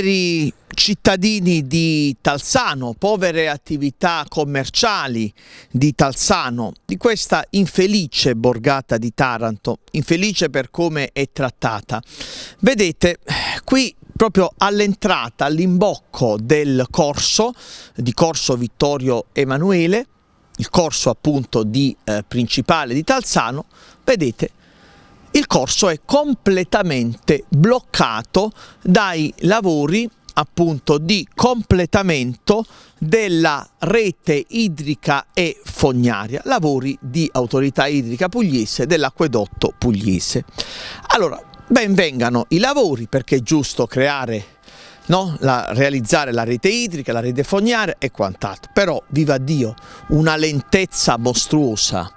poveri cittadini di Talsano, povere attività commerciali di Talsano, di questa infelice borgata di Taranto, infelice per come è trattata. Vedete, qui proprio all'entrata, all'imbocco del corso, di Corso Vittorio Emanuele, il corso appunto di eh, principale di Talsano, vedete il corso è completamente bloccato dai lavori appunto di completamento della rete idrica e fognaria, lavori di autorità idrica pugliese dell'acquedotto pugliese. Allora, ben vengano i lavori perché è giusto creare No? La, realizzare la rete idrica, la rete fognaria e quant'altro. Però, viva Dio, una lentezza mostruosa,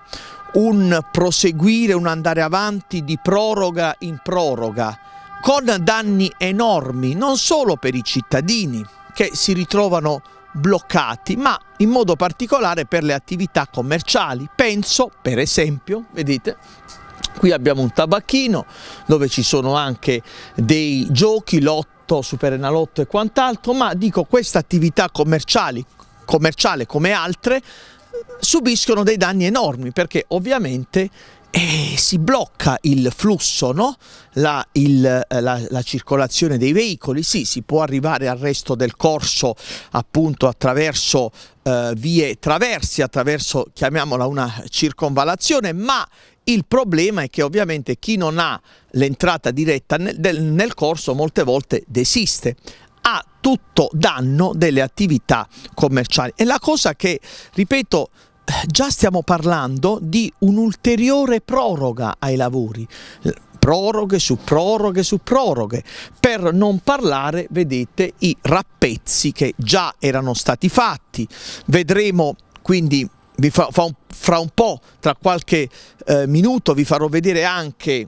un proseguire, un andare avanti di proroga in proroga, con danni enormi non solo per i cittadini che si ritrovano bloccati, ma in modo particolare per le attività commerciali. Penso, per esempio, vedete, qui abbiamo un tabacchino dove ci sono anche dei giochi, lotto, superenalotto e quant'altro, ma dico questa attività commerciali, commerciale come altre, subiscono dei danni enormi perché ovviamente eh, si blocca il flusso, no? la, il, eh, la, la, circolazione dei veicoli, sì, si può arrivare al resto del corso appunto attraverso eh, vie traversi, attraverso chiamiamola una circonvalazione, ma il problema è che ovviamente chi non ha l'entrata diretta nel, nel corso molte volte desiste a tutto danno delle attività commerciali. E la cosa che, ripeto, già stiamo parlando di un'ulteriore proroga ai lavori proroghe su proroghe su proroghe, per non parlare, vedete, i rappezzi che già erano stati fatti. Vedremo quindi, fra un po', tra qualche eh, minuto, vi farò vedere anche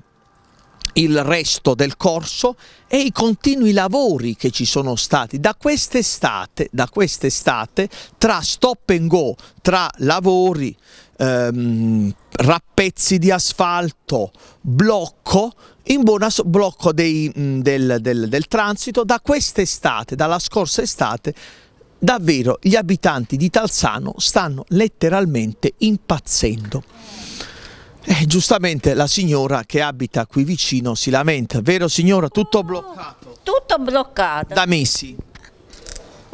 il resto del corso e i continui lavori che ci sono stati da quest'estate, da quest'estate tra stop and go, tra lavori, ehm, rappezzi di asfalto, blocco, in buona so blocco dei, mm, del, del, del transito, da quest'estate, dalla scorsa estate, davvero gli abitanti di Talsano stanno letteralmente impazzendo. Eh, giustamente la signora che abita qui vicino si lamenta, vero signora? Tutto bloccato. Tutto bloccato. Da mesi.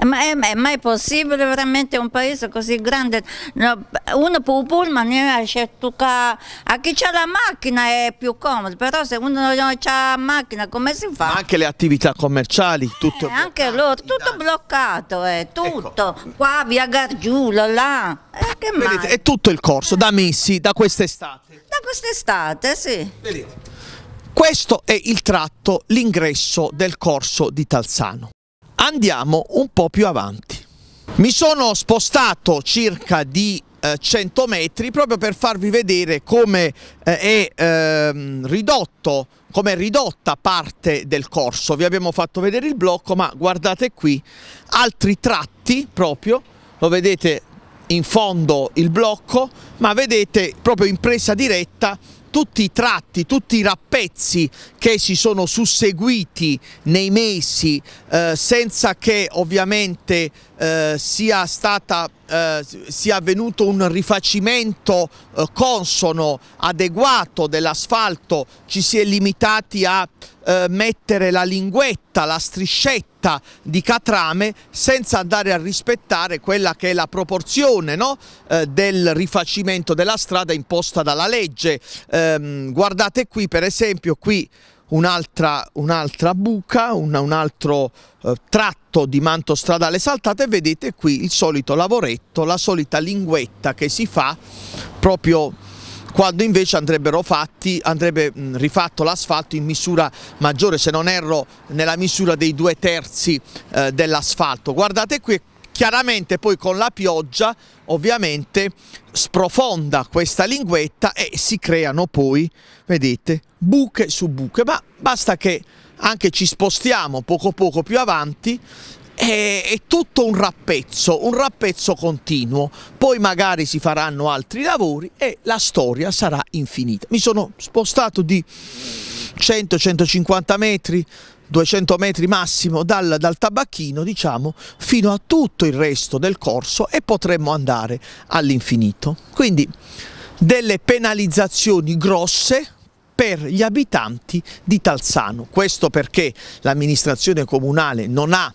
Ma è, ma è, possibile veramente un paese così grande? No, uno può il pullman non riesce A chi c'ha la macchina è più comodo, però se uno non c'ha la macchina come si fa? Ma anche le attività commerciali, eh, tutto eh, Anche loro, tutto bloccato, eh, ecco. tutto. Ecco. Qua via Gargiulo, là. Eh, che Vedete, è tutto il corso, da mesi, da quest'estate. Da quest'estate, sì. Vedete. Questo è il tratto, l'ingresso del corso di Talzano. Andiamo un po' più avanti. Mi sono spostato circa di 100 eh, metri proprio per farvi vedere come eh, è ehm, ridotto come è ridotta parte del corso vi abbiamo fatto vedere il blocco ma guardate qui altri tratti proprio lo vedete in fondo il blocco ma vedete proprio in presa diretta tutti i tratti, tutti i rappezzi che si sono susseguiti nei mesi eh, senza che ovviamente eh, sia, stata, eh, sia avvenuto un rifacimento eh, consono, adeguato dell'asfalto, ci si è limitati a eh, mettere la linguetta, la striscetta di catrame senza andare a rispettare quella che è la proporzione no? Eh, del rifacimento della strada imposta dalla legge. Ehm, guardate qui per esempio, qui un'altra, un'altra buca, un, un altro eh, tratto di manto stradale saltato e vedete qui il solito lavoretto, la solita linguetta che si fa proprio quando invece andrebbero fatti, andrebbe mm, rifatto l'asfalto in misura maggiore, se non erro nella misura dei due terzi eh, dell'asfalto. Guardate qui, chiaramente poi con la pioggia ovviamente sprofonda questa linguetta e si creano poi, vedete, buche su buche, ma basta che anche ci spostiamo poco poco più avanti è, tutto un rappezzo, un rappezzo continuo, poi magari si faranno altri lavori e la storia sarà infinita. Mi sono spostato di 100-150 metri 200 metri massimo dal, dal tabacchino diciamo fino a tutto il resto del corso e potremmo andare all'infinito. Quindi delle penalizzazioni grosse per gli abitanti di Talzano. Questo perché l'amministrazione comunale non ha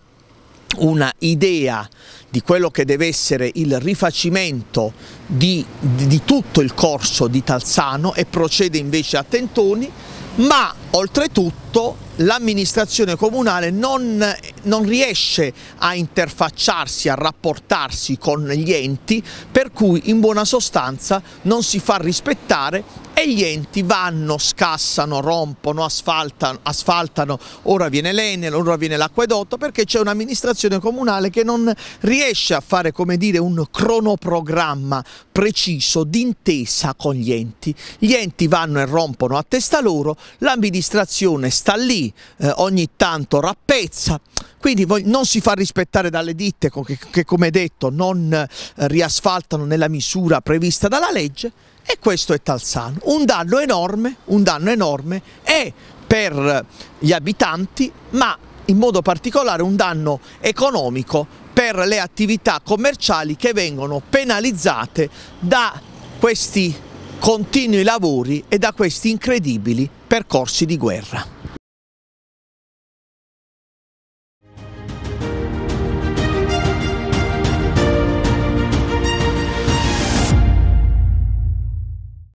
una idea di quello che deve essere il rifacimento di, di, di tutto il corso di Talzano e procede invece a tentoni ma oltretutto l'amministrazione comunale non, non, riesce a interfacciarsi, a rapportarsi con gli enti, per cui in buona sostanza non si fa rispettare e gli enti vanno, scassano, rompono, asfaltano, asfaltano. ora viene l'Enel, ora viene l'acquedotto perché c'è un'amministrazione comunale che non riesce a fare come dire un cronoprogramma preciso d'intesa con gli enti. Gli enti vanno e rompono a testa loro, l'amministrazione sta lì, eh, ogni tanto rappezza, quindi non si fa rispettare dalle ditte che, che come detto non eh, riasfaltano nella misura prevista dalla legge e questo è Talsan, un danno enorme, un danno enorme è per gli abitanti, ma in modo particolare un danno economico per le attività commerciali che vengono penalizzate da questi continui lavori e da questi incredibili percorsi di guerra.